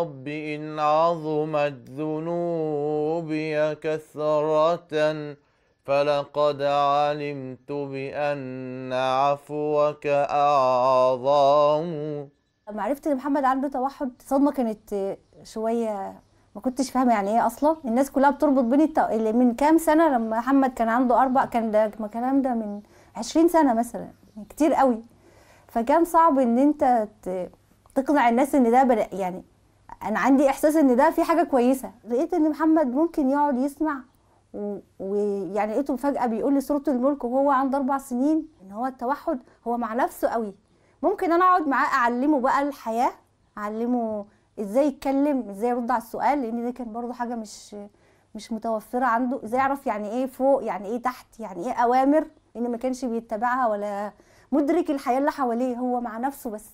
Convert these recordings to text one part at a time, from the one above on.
رب إن عظمت ذنوبي كثرة فلقد علمت بأن عفوك أعظم لما عرفت ان محمد عنده توحد صدمه كانت شويه ما كنتش فاهمه يعني ايه اصلا الناس كلها بتربط بين التو... اللي من كام سنه لما محمد كان عنده اربع كان ده الكلام ده من 20 سنه مثلا يعني كتير قوي فكان صعب ان انت تقنع الناس ان ده بل... يعني انا عندي احساس ان ده في حاجه كويسه لقيت ان محمد ممكن يقعد يسمع ويعني و... يعني لقيته فجاه بيقول لي سوره الملك وهو عنده اربع سنين ان هو التوحد هو مع نفسه قوي ممكن انا اقعد معاه اعلمه بقى الحياه اعلمه ازاي يتكلم ازاي يرد على السؤال لان دي كانت برضه حاجه مش مش متوفره عنده ازاي يعرف يعني ايه فوق يعني ايه تحت يعني ايه اوامر ان ما كانش بيتبعها ولا مدرك الحياه اللي حواليه هو مع نفسه بس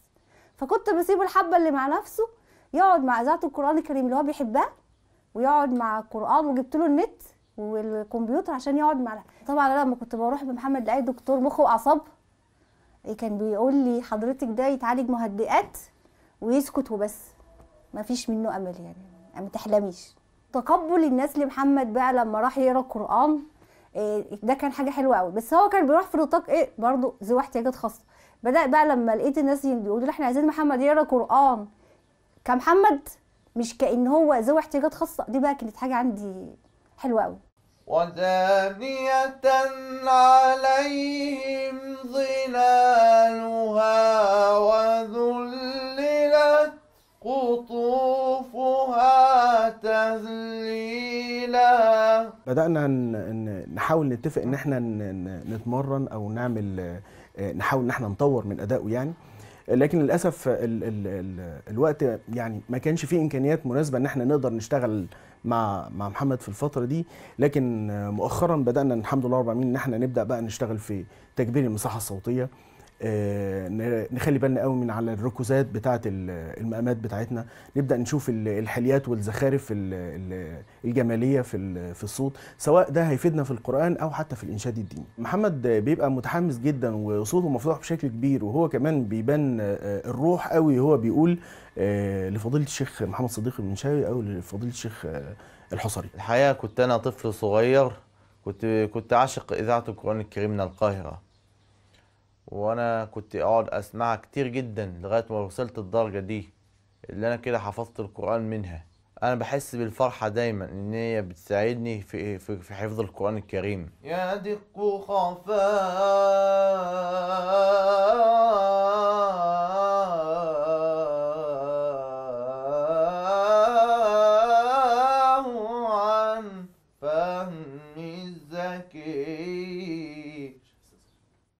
فكنت بسيبه الحبه اللي مع نفسه يقعد مع اذاعه القران الكريم اللي هو بيحبها ويقعد مع القران وجبت له النت والكمبيوتر عشان يقعد مع طبعا انا لما كنت بروح بمحمد لاي دكتور مخ واعصاب كان بيقول لي حضرتك ده يتعالج مهدئات ويسكت وبس ما فيش منه امل يعني, يعني ما تحلميش تقبل الناس لمحمد بقى لما راح يقرا القران آه، ده كان حاجه حلوه قوي بس هو كان بيروح في نطاق ايه برضه ذو احتياجات خاصه بدا بقى لما لقيت الناس بيقولوا احنا عايزين محمد يقرا قران كمحمد مش كان هو ذو احتياجات خاصه دي بقى كانت حاجه عندي حلوه قوي ودانية عليهم ظلالها وذللت قطوفها تذليلا بدأنا نحاول نتفق ان احنا نتمرن او نعمل آه، نحاول ان احنا نطور من ادائه يعني لكن للاسف الـ الـ الـ الوقت يعني ما كانش فيه امكانيات مناسبه ان احنا نقدر نشتغل مع مع محمد في الفتره دي لكن مؤخرا بدانا الحمد لله رب العالمين ان احنا نبدا بقى نشتغل في تكبير المساحه الصوتيه آه، نخلي بالنا قوي من على الركوزات بتاعه المقامات بتاعتنا نبدا نشوف الحليات والزخارف الجماليه في في الصوت سواء ده هيفيدنا في القران او حتى في الانشاد الديني محمد بيبقى متحمس جدا وصوته مفتوح بشكل كبير وهو كمان بيبان آه، الروح قوي هو بيقول آه، لفضيله الشيخ محمد صديق المنشاوي او لفضيله الشيخ الحصري الحقيقه كنت انا طفل صغير كنت كنت عاشق اذاعه القران الكريم من القاهره وانا كنت اقعد اسمعها كتير جدا لغايه ما وصلت الدرجه دي اللي انا كده حفظت القران منها انا بحس بالفرحه دايما ان هي بتساعدني في في, في حفظ القران الكريم يدق خفاء عن فهم